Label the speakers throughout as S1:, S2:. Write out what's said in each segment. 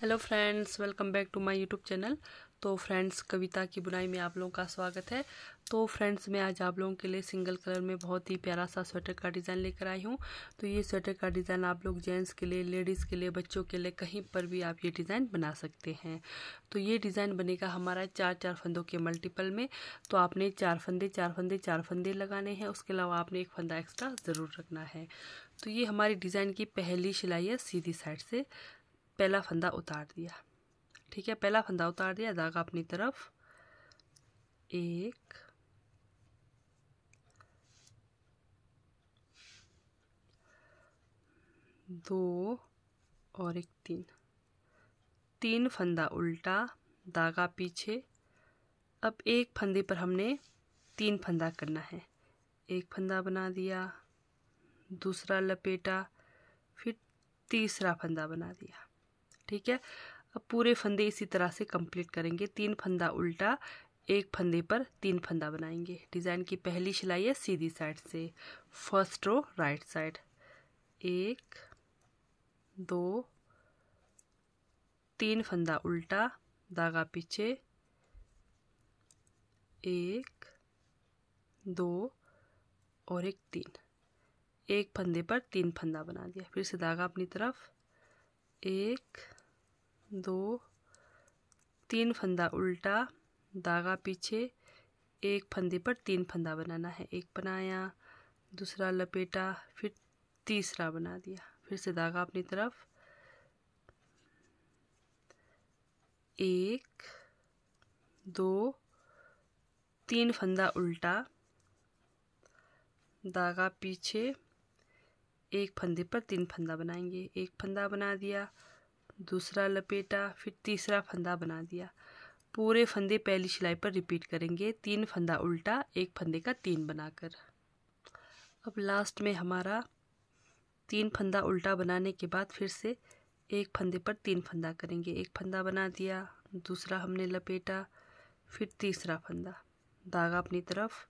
S1: hello friends welcome back to my YouTube channel तो friends कविता की बुनाई में आप लोगों का स्वागत है तो फ्रेंड्स मैं आज आप लोगों के लिए सिंगल कलर में बहुत ही प्यारा सा स्वेटर का डिज़ाइन लेकर आई हूँ तो ये स्वेटर का डिज़ाइन आप लोग जेंट्स के लिए लेडीज़ के लिए बच्चों के लिए कहीं पर भी आप ये डिज़ाइन बना सकते हैं तो ये डिज़ाइन बनेगा हमारा चार चार फंदों के मल्टीपल में तो आपने चार फंदे चार फंदे चार फंदे लगाने हैं उसके अलावा आपने एक फंदा एक्स्ट्रा ज़रूर रखना है तो ये हमारी डिज़ाइन की पहली सिलाई है सीधी साइड से पहला फंदा उतार दिया ठीक है पहला फंदा उतार दिया धागा अपनी तरफ एक दो और एक तीन तीन फंदा उल्टा धागा पीछे अब एक फंदे पर हमने तीन फंदा करना है एक फंदा बना दिया दूसरा लपेटा फिर तीसरा फंदा बना दिया ठीक है अब पूरे फंदे इसी तरह से कंप्लीट करेंगे तीन फंदा उल्टा एक फंदे पर तीन फंदा बनाएंगे डिज़ाइन की पहली सिलाई है सीधी साइड से फर्स्ट रो राइट साइड एक दो तीन फंदा उल्टा धागा पीछे एक दो और एक तीन एक फंदे पर तीन फंदा बना दिया फिर से धागा अपनी तरफ एक दो तीन फंदा उल्टा धागा पीछे एक फंदे पर तीन फंदा बनाना है एक बनाया दूसरा लपेटा फिर तीसरा बना दिया फिर से धागा अपनी तरफ एक दो तीन फंदा उल्टा धागा पीछे एक फंदे पर तीन फंदा बनाएंगे एक फंदा बना दिया दूसरा लपेटा फिर तीसरा फंदा बना दिया पूरे फंदे पहली सिलाई पर रिपीट करेंगे तीन फंदा उल्टा एक फंदे का तीन बनाकर अब लास्ट में हमारा तीन फंदा उल्टा बनाने के बाद फिर से एक फंदे पर तीन फंदा करेंगे एक फंदा बना दिया दूसरा हमने लपेटा फिर तीसरा फंदा धागा अपनी तरफ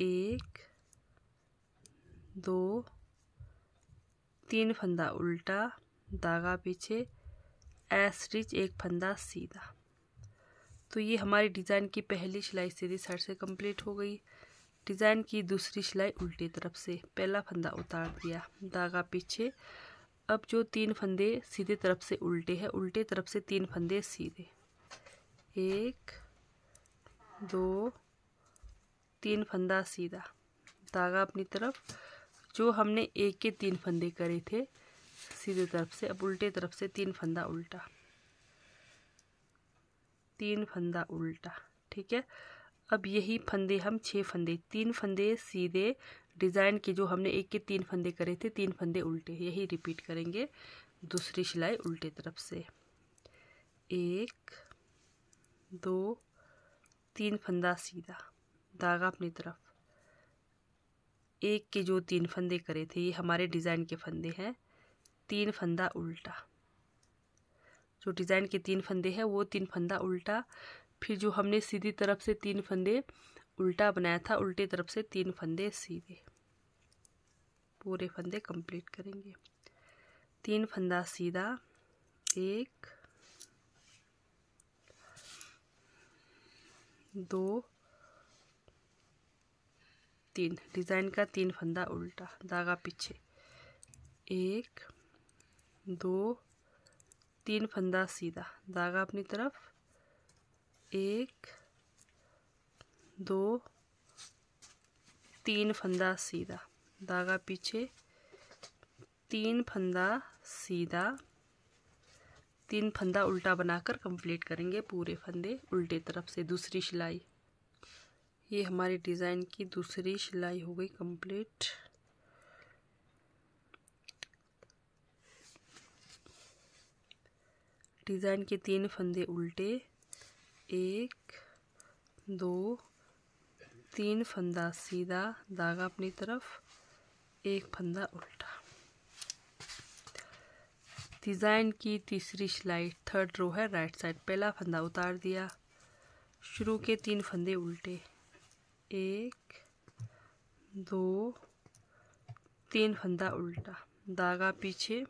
S1: एक दो तीन फंदा उल्टा धागा पीछे एस रिच एक फंदा सीधा तो ये हमारी डिज़ाइन की पहली सिलाई सीधी साइड से कंप्लीट हो गई डिज़ाइन की दूसरी सिलाई उल्टी तरफ से पहला फंदा उतार दिया धागा पीछे अब जो तीन फंदे सीधे तरफ से उल्टे हैं उल्टे तरफ से तीन फंदे सीधे एक दो तीन फंदा सीधा धागा अपनी तरफ जो हमने एक के तीन फंदे करे थे सीधे तरफ से अब उल्टे तरफ से तीन फंदा उल्टा तीन फंदा उल्टा ठीक है अब यही फंदे हम छः फंदे तीन फंदे सीधे डिज़ाइन के जो हमने एक के तीन फंदे करे थे तीन फंदे उल्टे यही रिपीट करेंगे दूसरी सिलाई उल्टे तरफ से एक दो तीन फंदा सीधा धागा अपनी तरफ एक के जो तीन फंदे करे थे ये हमारे डिज़ाइन के फंदे हैं तीन फंदा उल्टा जो डिज़ाइन के तीन फंदे हैं वो तीन फंदा उल्टा फिर जो हमने सीधी तरफ से तीन फंदे उल्टा बनाया था उल्टी तरफ से तीन फंदे सीधे पूरे फंदे कंप्लीट करेंगे तीन फंदा सीधा एक दो तीन डिज़ाइन का तीन फंदा उल्टा धागा पीछे एक दो तीन फंदा सीधा धागा अपनी तरफ एक दो तीन फंदा सीधा धागा पीछे तीन फंदा सीधा तीन फंदा उल्टा बनाकर कंप्लीट करेंगे पूरे फंदे उल्टे तरफ से दूसरी सिलाई ये हमारी डिज़ाइन की दूसरी सिलाई हो गई कंप्लीट डिज़ाइन के तीन फंदे उल्टे एक दो तीन फंदा सीधा धागा अपनी तरफ एक फंदा उल्टा डिज़ाइन की तीसरी सिलाई थर्ड रो है राइट साइड पहला फंदा उतार दिया शुरू के तीन फंदे उल्टे एक दो तीन फंदा उल्टा धागा पीछे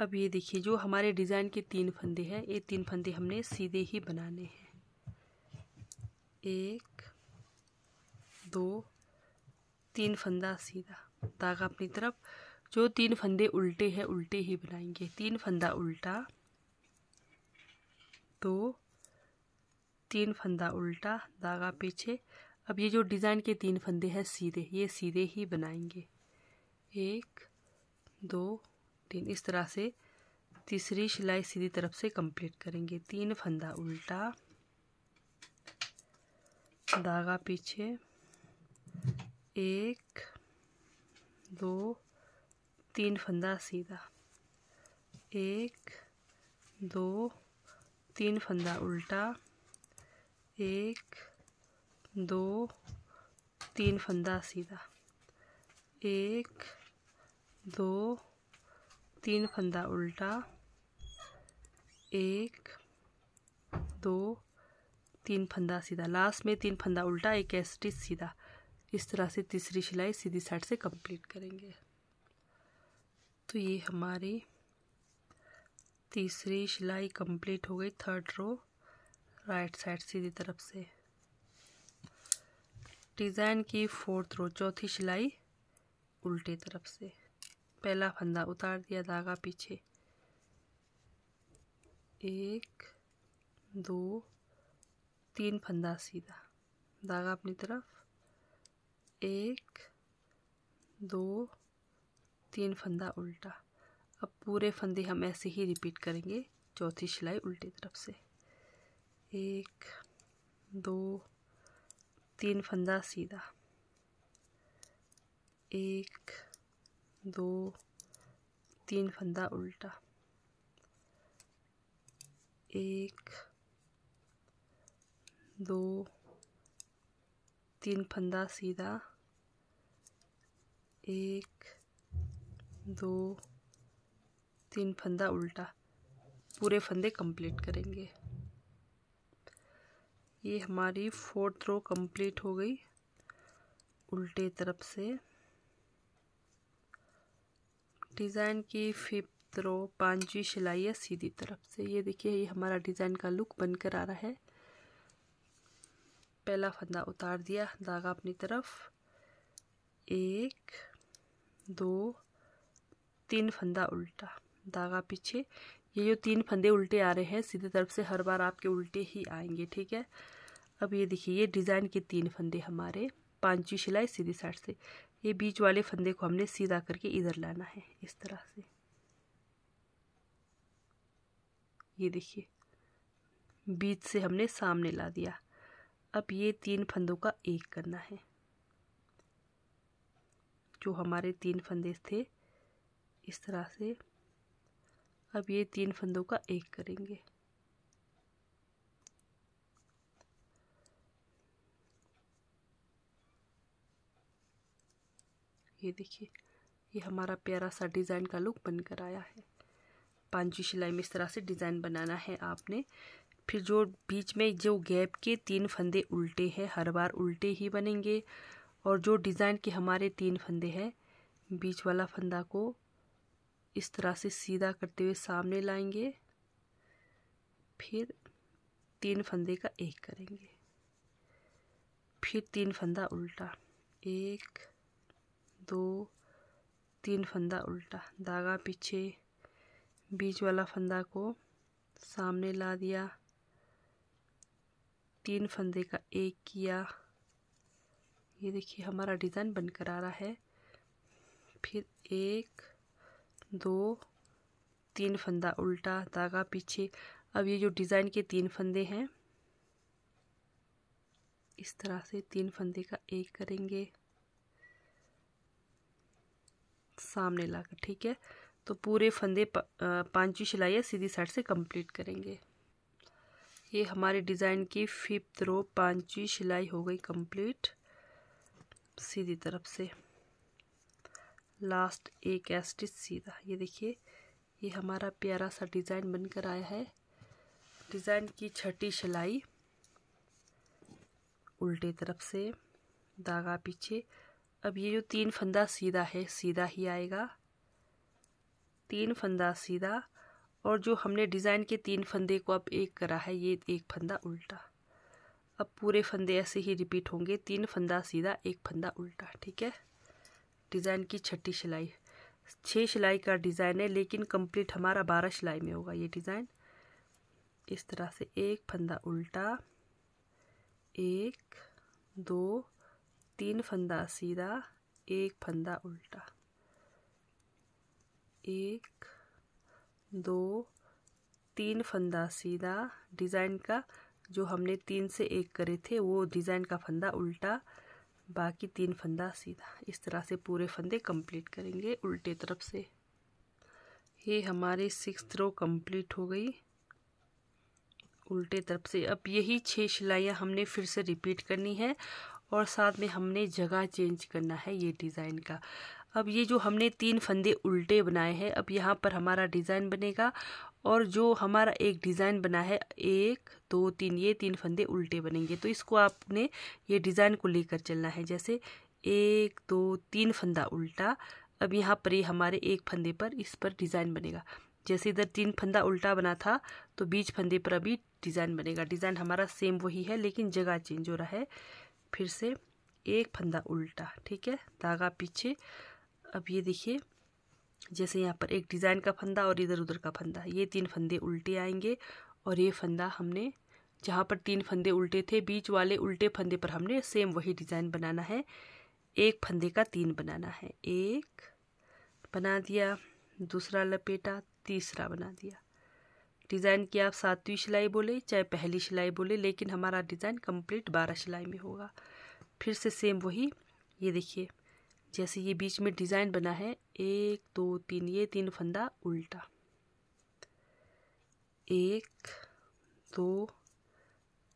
S1: अब ये देखिए जो हमारे डिज़ाइन के तीन फंदे हैं ये तीन फंदे हमने सीधे ही बनाने हैं एक दो तीन फंदा सीधा धागा अपनी तरफ जो तीन फंदे उल्टे हैं उल्टे ही बनाएंगे तीन फंदा उल्टा दो तीन फंदा उल्टा धागा पीछे अब ये जो डिज़ाइन के तीन फंदे हैं सीधे ये सीधे ही बनाएंगे एक दो तीन इस तरह से तीसरी सिलाई सीधी तरफ से कंप्लीट करेंगे तीन फंदा उल्टा धागा पीछे एक दो तीन फंदा सीधा एक दो तीन फंदा उल्टा एक दो तीन फंदा सीधा एक दो तीन फंदा उल्टा एक दो तीन फंदा सीधा लास्ट में तीन फंदा उल्टा एक स्टिच सीधा इस तरह से तीसरी सिलाई सीधी साइड से कंप्लीट करेंगे तो ये हमारी तीसरी सिलाई कंप्लीट हो गई थर्ड रो राइट साइड सीधी तरफ से डिज़ाइन की फोर्थ रो चौथी सिलाई उल्टी तरफ से पहला फंदा उतार दिया धागा पीछे एक दो तीन फंदा सीधा धागा अपनी तरफ एक दो तीन फंदा उल्टा अब पूरे फंदे हम ऐसे ही रिपीट करेंगे चौथी सिलाई उल्टी तरफ से एक दो तीन फंदा सीधा एक दो तीन फंदा उल्टा एक दो तीन फंदा सीधा एक दो तीन फंदा उल्टा पूरे फंदे कंप्लीट करेंगे ये हमारी फोर्थ रो कंप्लीट हो गई उल्टे तरफ से डिज़ाइन की फिफ्थ रो पांचवी सिलाई है सीधी तरफ से ये देखिए ये हमारा डिज़ाइन का लुक बनकर आ रहा है पहला फंदा उतार दिया धागा अपनी तरफ एक दो तीन फंदा उल्टा धागा पीछे ये जो तीन फंदे उल्टे आ रहे हैं सीधे तरफ से हर बार आपके उल्टे ही आएंगे ठीक है अब ये देखिए ये डिज़ाइन के तीन फंदे हमारे पांचवी सिलाई सीधी साइड से ये बीच वाले फंदे को हमने सीधा करके इधर लाना है इस तरह से ये देखिए बीच से हमने सामने ला दिया अब ये तीन फंदों का एक करना है जो हमारे तीन फंदे थे इस तरह से अब ये तीन फंदों का एक करेंगे ये देखिए ये हमारा प्यारा सा डिज़ाइन का लुक बनकर आया है पांची सिलाई में इस तरह से डिज़ाइन बनाना है आपने फिर जो बीच में जो गैप के तीन फंदे उल्टे हैं हर बार उल्टे ही बनेंगे और जो डिज़ाइन के हमारे तीन फंदे हैं बीच वाला फंदा को इस तरह से सीधा करते हुए सामने लाएंगे फिर तीन फंदे का एक करेंगे फिर तीन फंदा उल्टा एक दो तीन फंदा उल्टा धागा पीछे बीच वाला फंदा को सामने ला दिया तीन फंदे का एक किया ये देखिए हमारा डिज़ाइन बनकर आ रहा है फिर एक दो तीन फंदा उल्टा धागा पीछे अब ये जो डिज़ाइन के तीन फंदे हैं इस तरह से तीन फंदे का एक करेंगे सामने लाकर ठीक है तो पूरे फंदे पांची सिलाई या सीधी साइड से कंप्लीट करेंगे ये हमारे डिज़ाइन की फिफ्थ रो पांची सिलाई हो गई कंप्लीट सीधी तरफ से लास्ट एक एस्टिच सीधा ये देखिए ये हमारा प्यारा सा डिज़ाइन बनकर आया है डिज़ाइन की छठी सिलाई उल्टे तरफ से धागा पीछे अब ये जो तीन फंदा सीधा है सीधा ही आएगा तीन फंदा सीधा और जो हमने डिज़ाइन के तीन फंदे को अब एक करा है ये एक फंदा उल्टा अब पूरे फंदे ऐसे ही रिपीट होंगे तीन फंदा सीधा एक फंदा उल्टा ठीक है डिज़ाइन की छठी सिलाई छः सिलाई का डिज़ाइन है लेकिन कंप्लीट हमारा बारह सिलाई में होगा ये डिज़ाइन इस तरह से एक फंदा उल्टा एक दो तीन फंदा सीधा एक फंदा उल्टा एक दो तीन फंदा सीधा डिज़ाइन का जो हमने तीन से एक करे थे वो डिज़ाइन का फंदा उल्टा बाकी तीन फंदा सीधा इस तरह से पूरे फंदे कंप्लीट करेंगे उल्टे तरफ से ये हमारे सिक्स रो कंप्लीट हो गई उल्टे तरफ से अब यही छः सिलाइयाँ हमने फिर से रिपीट करनी है और साथ में हमने जगह चेंज करना है ये डिज़ाइन का अब ये जो हमने तीन फंदे उल्टे बनाए हैं अब यहाँ पर हमारा डिज़ाइन बनेगा और जो हमारा एक डिज़ाइन बना है एक दो तीन ये तीन फंदे उल्टे बनेंगे तो इसको आपने ये डिज़ाइन को लेकर चलना है जैसे एक दो तीन फंदा उल्टा अब यहाँ पर ये हमारे एक फंदे पर इस पर डिज़ाइन बनेगा जैसे इधर तीन फंदा उल्टा बना था तो बीच फंदे पर अभी डिज़ाइन बनेगा डिज़ाइन हमारा सेम वही है लेकिन जगह चेंज हो रहा है फिर से एक फंदा उल्टा ठीक है धागा पीछे अब ये देखिए जैसे यहाँ पर एक डिज़ाइन का फंदा और इधर उधर का फंदा ये तीन फंदे उल्टे आएंगे और ये फंदा हमने जहाँ पर तीन फंदे उल्टे थे बीच वाले उल्टे फंदे पर हमने सेम वही डिज़ाइन बनाना है एक फंदे का तीन बनाना है एक बना दिया दूसरा लपेटा तीसरा बना दिया डिज़ाइन की आप सातवीं सिलाई बोले चाहे पहली सिलाई बोले लेकिन हमारा डिज़ाइन कंप्लीट बारह सिलाई में होगा फिर से सेम वही ये देखिए जैसे ये बीच में डिज़ाइन बना है एक दो तीन ये तीन फंदा उल्टा एक दो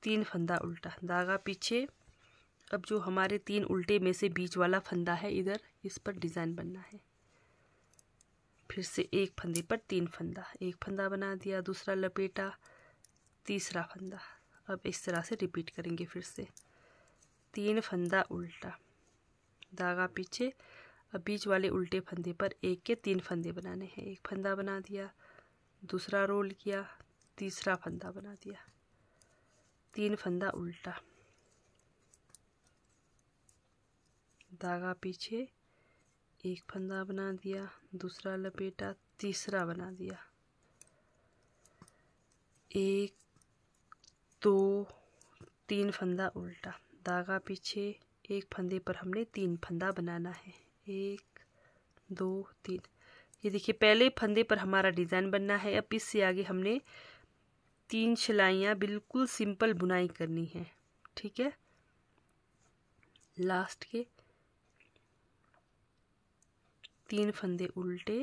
S1: तीन फंदा उल्टा धागा पीछे अब जो हमारे तीन उल्टे में से बीच वाला फंदा है इधर इस पर डिज़ाइन बनना है फिर से एक फंदे पर तीन फंदा एक फंदा बना दिया दूसरा लपेटा तीसरा फंदा अब इस तरह से रिपीट करेंगे फिर से तीन फंदा उल्टा धागा पीछे अब बीच वाले उल्टे फंदे पर एक के तीन फंदे बनाने हैं एक फंदा बना दिया दूसरा रोल किया तीसरा फंदा बना दिया तीन फंदा उल्टा धागा पीछे एक फंदा बना दिया दूसरा लपेटा तीसरा बना दिया एक दो तीन फंदा उल्टा धागा पीछे एक फंदे पर हमने तीन फंदा बनाना है एक दो तीन ये देखिए पहले फंदे पर हमारा डिज़ाइन बनना है अब इससे आगे हमने तीन सिलाइयाँ बिल्कुल सिंपल बुनाई करनी है ठीक है लास्ट के तीन फंदे उल्टे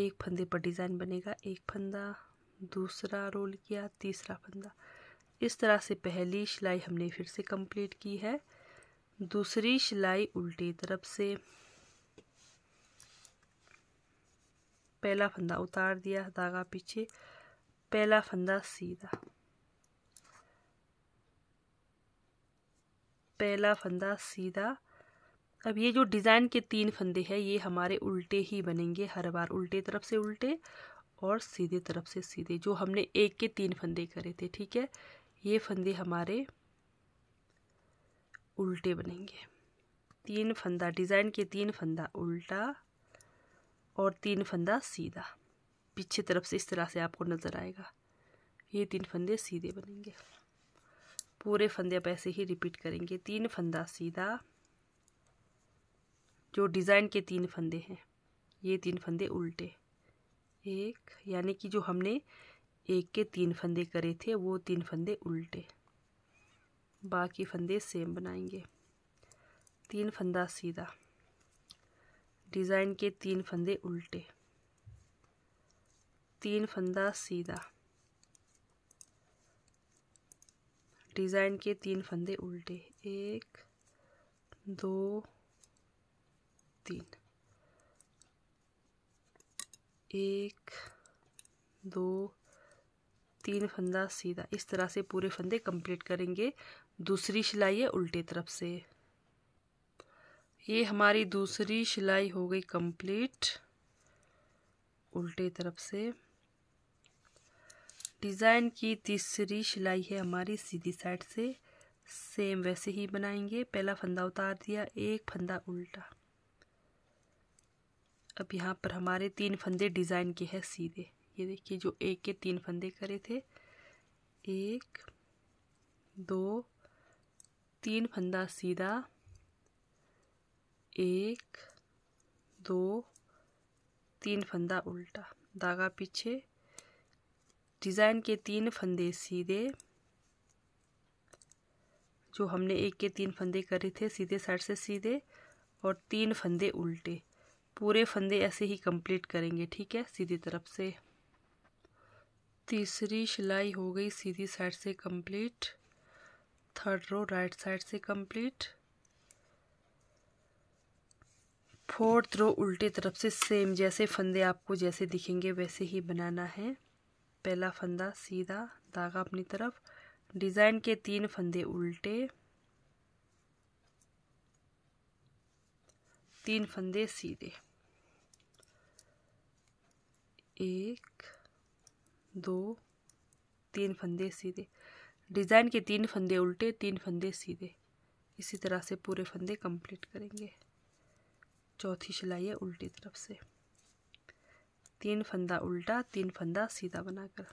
S1: एक फंदे पर डिज़ाइन बनेगा एक फंदा दूसरा रोल किया तीसरा फंदा इस तरह से पहली सिलाई हमने फिर से कंप्लीट की है दूसरी सिलाई उल्टी तरफ से पहला फंदा उतार दिया धागा पीछे पहला फंदा सीधा पहला फंदा सीधा अब ये जो डिज़ाइन के तीन फंदे हैं ये हमारे उल्टे ही बनेंगे हर बार उल्टे तरफ से उल्टे और सीधे तरफ से सीधे जो हमने एक के तीन फंदे करे थे ठीक है ये फंदे हमारे उल्टे बनेंगे तीन फंदा डिज़ाइन के तीन फंदा उल्टा और तीन फंदा सीधा पीछे तरफ से इस तरह से आपको नज़र आएगा ये तीन फंदे सीधे बनेंगे पूरे फंदे आप ऐसे ही रिपीट करेंगे तीन फंदा सीधा जो डिज़ाइन के तीन फंदे हैं ये तीन फंदे उल्टे एक यानी कि जो हमने एक के तीन फंदे करे थे वो तीन फंदे उल्टे बाकी फंदे सेम बनाएंगे तीन फंदा सीधा डिज़ाइन के तीन फंदे उल्टे तीन फंदा सीधा डिज़ाइन के तीन फंदे उल्टे एक दो तीन एक दो तीन फंदा सीधा इस तरह से पूरे फंदे कंप्लीट करेंगे दूसरी सिलाई है उल्टे तरफ से ये हमारी दूसरी सिलाई हो गई कंप्लीट उल्टे तरफ से डिज़ाइन की तीसरी सिलाई है हमारी सीधी साइड से सेम वैसे ही बनाएंगे पहला फंदा उतार दिया एक फंदा उल्टा अब यहाँ पर हमारे तीन फंदे डिज़ाइन के हैं सीधे ये देखिए जो एक के तीन फंदे करे थे एक दो तीन फंदा सीधा एक दो तीन फंदा उल्टा धागा पीछे डिज़ाइन के तीन फंदे सीधे जो हमने एक के तीन फंदे करे थे सीधे साइड से सीधे और तीन फंदे उल्टे पूरे फंदे ऐसे ही कंप्लीट करेंगे ठीक है सीधी तरफ से तीसरी सिलाई हो गई सीधी साइड से complete third row right side से कंप्लीट फोर्थ रो उल्टे तरफ से सेम जैसे फंदे आपको जैसे दिखेंगे वैसे ही बनाना है पहला फंदा सीधा धागा अपनी तरफ डिज़ाइन के तीन फंदे उल्टे तीन फंदे सीधे एक दो तीन फंदे सीधे डिज़ाइन के तीन फंदे उल्टे तीन फंदे सीधे इसी तरह से पूरे फंदे कंप्लीट करेंगे चौथी सिलाई है उल्टी तरफ से तीन फंदा उल्टा तीन फंदा सीधा बनाकर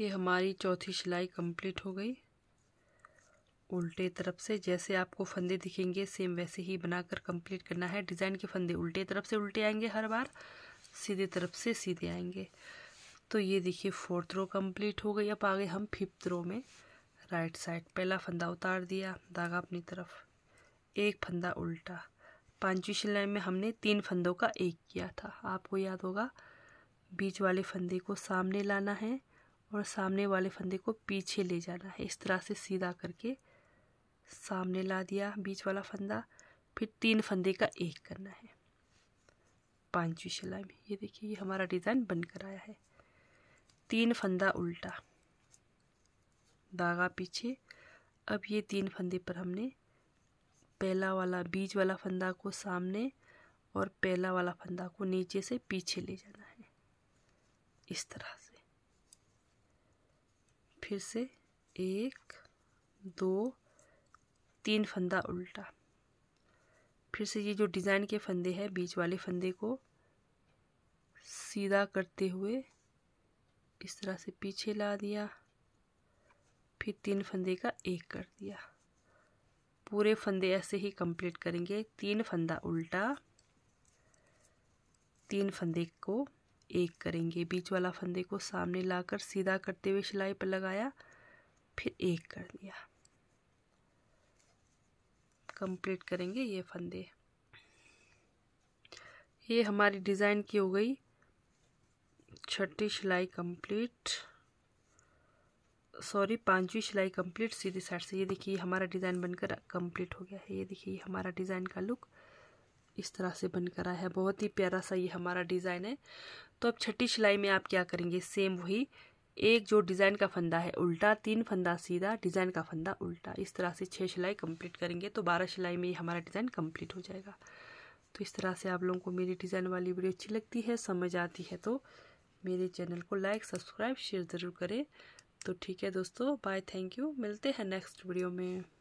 S1: ये हमारी चौथी सिलाई कंप्लीट हो गई उल्टे तरफ से जैसे आपको फंदे दिखेंगे सेम वैसे ही बनाकर कंप्लीट करना है डिज़ाइन के फंदे उल्टे तरफ से उल्टे आएंगे हर बार सीधे तरफ से सीधे आएंगे तो ये देखिए फोर्थ रो कंप्लीट हो गई अब आगे हम फिफ्थ रो में राइट साइड पहला फंदा उतार दिया धागा अपनी तरफ एक फंदा उल्टा पांचवी सिलाई में हमने तीन फंदों का एक किया था आपको याद होगा बीच वाले फंदे को सामने लाना है और सामने वाले फंदे को पीछे ले जाना है इस तरह से सीधा करके सामने ला दिया बीच वाला फंदा फिर तीन फंदे का एक करना है पांचवी सिलाई में ये देखिए ये हमारा डिज़ाइन बनकर आया है तीन फंदा उल्टा धागा पीछे अब ये तीन फंदे पर हमने पहला वाला बीज वाला फंदा को सामने और पहला वाला फंदा को नीचे से पीछे ले जाना है इस तरह फिर से एक दो तीन फंदा उल्टा फिर से ये जो डिज़ाइन के फंदे हैं बीच वाले फंदे को सीधा करते हुए इस तरह से पीछे ला दिया फिर तीन फंदे का एक कर दिया पूरे फंदे ऐसे ही कंप्लीट करेंगे तीन फंदा उल्टा तीन फंदे को एक करेंगे बीच वाला फंदे को सामने लाकर सीधा करते हुए सिलाई पर लगाया फिर एक कर दिया कंप्लीट करेंगे ये फंदे ये हमारी डिज़ाइन की हो गई छठी सिलाई कंप्लीट सॉरी पांचवी सिलाई कंप्लीट सीधी साइड से ये देखिए हमारा डिज़ाइन बनकर कंप्लीट हो गया है ये देखिए हमारा डिज़ाइन का लुक इस तरह से बनकर आया है बहुत ही प्यारा सा ये हमारा डिज़ाइन है तो अब छठी सिलाई में आप क्या करेंगे सेम वही एक जो डिज़ाइन का फंदा है उल्टा तीन फंदा सीधा डिज़ाइन का फंदा उल्टा इस तरह से छः सिलाई कंप्लीट करेंगे तो बारह सिलाई में हमारा डिज़ाइन कंप्लीट हो जाएगा तो इस तरह से आप लोगों को मेरी डिज़ाइन वाली वीडियो अच्छी लगती है समझ आती है तो मेरे चैनल को लाइक सब्सक्राइब शेयर ज़रूर करें तो ठीक है दोस्तों बाय थैंक यू मिलते हैं नेक्स्ट वीडियो में